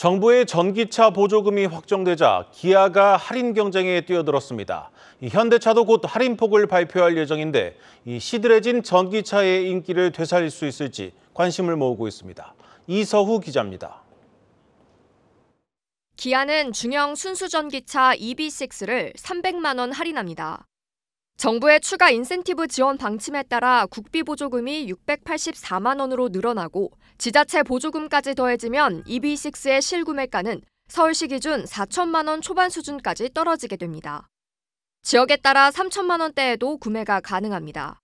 정부의 전기차 보조금이 확정되자 기아가 할인 경쟁에 뛰어들었습니다. 현대차도 곧 할인폭을 발표할 예정인데 시들해진 전기차의 인기를 되살릴 수 있을지 관심을 모으고 있습니다. 이서후 기자입니다. 기아는 중형 순수 전기차 EB6를 300만 원 할인합니다. 정부의 추가 인센티브 지원 방침에 따라 국비 보조금이 684만 원으로 늘어나고 지자체 보조금까지 더해지면 EB6의 실구매가는 서울시 기준 4천만 원 초반 수준까지 떨어지게 됩니다. 지역에 따라 3천만 원대에도 구매가 가능합니다.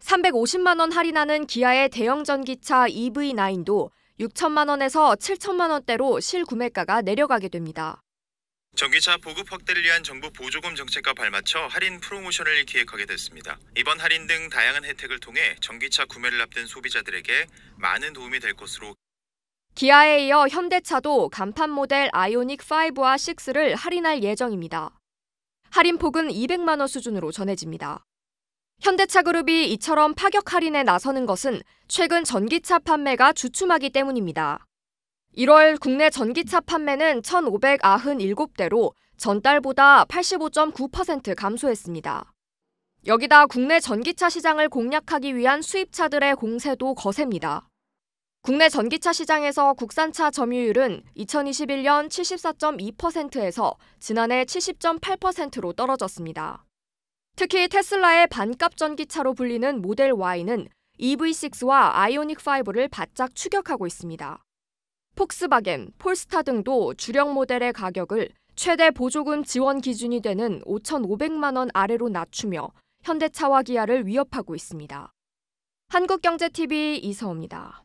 350만 원 할인하는 기아의 대형 전기차 EV9도 6천만 원에서 7천만 원대로 실구매가가 내려가게 됩니다. 전기차 보급 확대를 위한 정부 보조금 정책과 발맞춰 할인 프로모션을 기획하게 됐습니다. 이번 할인 등 다양한 혜택을 통해 전기차 구매를 앞둔 소비자들에게 많은 도움이 될 것으로 기아에 이어 현대차도 간판 모델 아이오닉 5와 6를 할인할 예정입니다. 할인 폭은 200만 원 수준으로 전해집니다. 현대차그룹이 이처럼 파격 할인에 나서는 것은 최근 전기차 판매가 주춤하기 때문입니다. 1월 국내 전기차 판매는 1,597대로 전달보다 85.9% 감소했습니다. 여기다 국내 전기차 시장을 공략하기 위한 수입차들의 공세도 거셉니다. 국내 전기차 시장에서 국산차 점유율은 2021년 74.2%에서 지난해 70.8%로 떨어졌습니다. 특히 테슬라의 반값 전기차로 불리는 모델 Y는 EV6와 아이오닉5를 바짝 추격하고 있습니다. 폭스바겐, 폴스타 등도 주력 모델의 가격을 최대 보조금 지원 기준이 되는 5,500만 원 아래로 낮추며 현대차와 기아를 위협하고 있습니다. 한국경제TV 이서입니다.